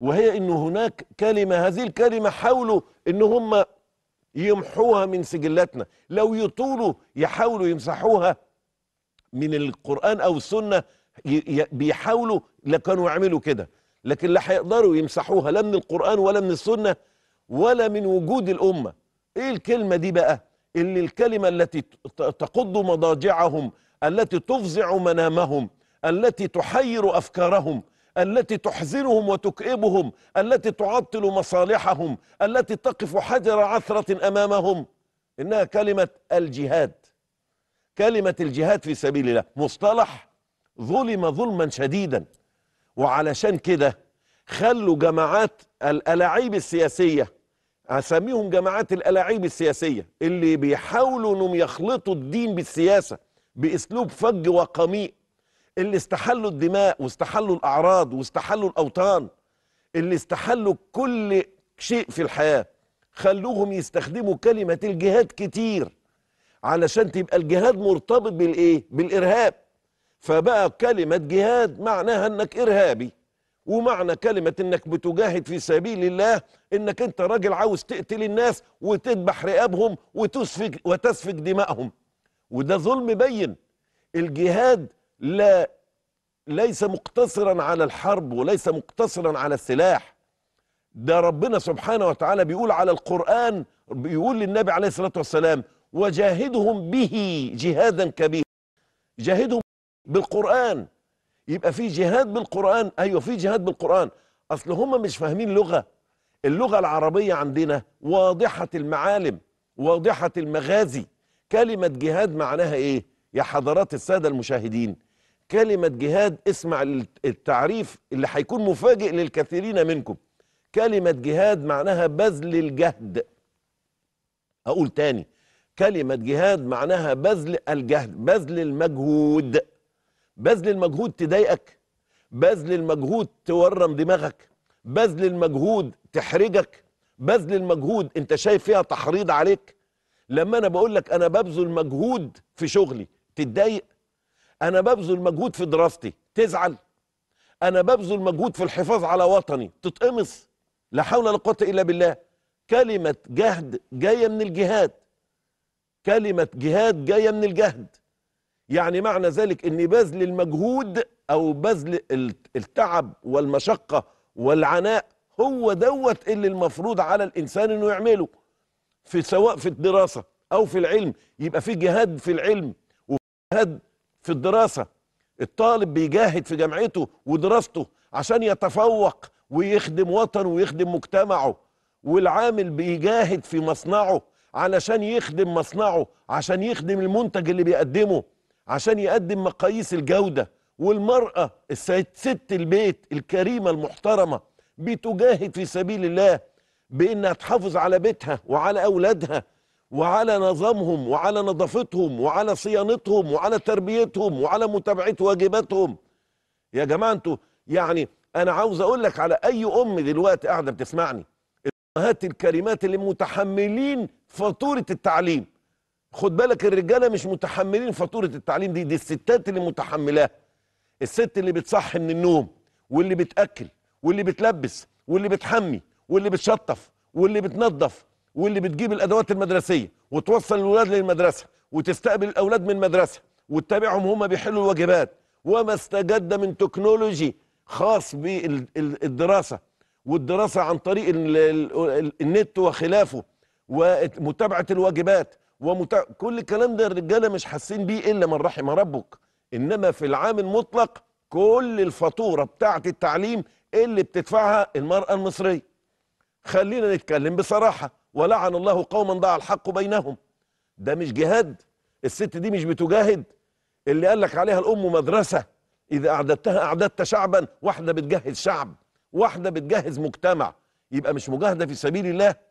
وهي انه هناك كلمه هذه الكلمه حاولوا ان هم يمحوها من سجلاتنا لو يطولوا يحاولوا يمسحوها من القران او السنه بيحاولوا لكانوا يعملوا كده لكن لا هيقدروا يمسحوها لا من القران ولا من السنه ولا من وجود الامه ايه الكلمه دي بقى اللي الكلمه التي تقض مضاجعهم التي تفزع منامهم التي تحير افكارهم التي تحزنهم وتكئبهم التي تعطل مصالحهم التي تقف حجر عثرة أمامهم إنها كلمة الجهاد كلمة الجهاد في سبيل الله مصطلح ظلم ظلما شديدا وعلشان كده خلوا جماعات الألاعيب السياسية أسميهم جماعات الألاعيب السياسية اللي بيحاولوا أنهم يخلطوا الدين بالسياسة بأسلوب فج وقميء اللي استحلوا الدماء واستحلوا الأعراض واستحلوا الأوطان اللي استحلوا كل شيء في الحياة خلوهم يستخدموا كلمة الجهاد كتير علشان تبقى الجهاد مرتبط بالإيه؟ بالإرهاب فبقى كلمة جهاد معناها أنك إرهابي ومعنى كلمة انك بتجاهد في سبيل الله انك انت راجل عاوز تقتل الناس وتذبح رقابهم وتسفك وتسفك دمائهم وده ظلم بين الجهاد لا ليس مقتصرا على الحرب وليس مقتصرا على السلاح ده ربنا سبحانه وتعالى بيقول على القرآن بيقول للنبي عليه الصلاة والسلام وجاهدهم به جهادا كبيرا جاهدهم بالقرآن يبقى في جهاد بالقرآن أيوة في جهاد بالقرآن أصل هم مش فاهمين لغة اللغة العربية عندنا واضحة المعالم واضحة المغازي كلمة جهاد معناها إيه يا حضرات السادة المشاهدين كلمة جهاد اسمع التعريف اللي هيكون مفاجئ للكثيرين منكم كلمة جهاد معناها بذل الجهد أقول تاني كلمة جهاد معناها بذل الجهد بذل المجهود بذل المجهود تضايقك بذل المجهود تورم دماغك بذل المجهود تحرجك بذل المجهود انت شايف فيها تحريض عليك لما انا بقول لك انا ببذل مجهود في شغلي تتضايق انا ببذل مجهود في دراستي تزعل انا ببذل مجهود في الحفاظ على وطني تتقمص لا حول ولا قوه الا بالله كلمه جهد جايه من الجهاد كلمه جهاد جايه من الجهد يعني معنى ذلك اني بذل المجهود او بذل التعب والمشقه والعناء هو دوت اللي المفروض على الانسان انه يعمله في سواء في الدراسه او في العلم يبقى في جهاد في العلم وفي جهاد في الدراسة الطالب بيجاهد في جامعته ودراسته عشان يتفوق ويخدم وطنه ويخدم مجتمعه والعامل بيجاهد في مصنعه علشان يخدم مصنعه عشان يخدم المنتج اللي بيقدمه عشان يقدم مقاييس الجودة والمرأة ست البيت الكريمة المحترمة بتجاهد في سبيل الله بإنها تحافظ على بيتها وعلى أولادها وعلى نظامهم وعلى نظافتهم وعلى صيانتهم وعلى تربيتهم وعلى متابعة واجباتهم يا جماعة انتوا يعني انا عاوز اقول لك على اي ام دلوقتي قاعدة بتسمعني الامهات الكريمات اللي متحملين فاتورة التعليم خد بالك الرجالة مش متحملين فاتورة التعليم دي دي الستات اللي متحملاها الست اللي بتصحي من النوم واللي بتأكل واللي بتلبس واللي بتحمي واللي بتشطف واللي بتنظف واللي بتجيب الادوات المدرسيه وتوصل الاولاد للمدرسه وتستقبل الاولاد من المدرسه وتتابعهم هم بيحلوا الواجبات وما استجد من تكنولوجي خاص بالدراسه والدراسه عن طريق النت وخلافه ومتابعه الواجبات ومتع... كل الكلام ده الرجاله مش حاسين بيه الا من رحم ربك انما في العام المطلق كل الفاتوره بتاعه التعليم اللي بتدفعها المراه المصريه خلينا نتكلم بصراحة ولعن الله قوما ضاع الحق بينهم ده مش جهاد الست دي مش بتجاهد اللي قال لك عليها الأم مدرسة إذا أعددتها أعددت شعبا واحدة بتجهز شعب واحدة بتجهز مجتمع يبقى مش مجاهدة في سبيل الله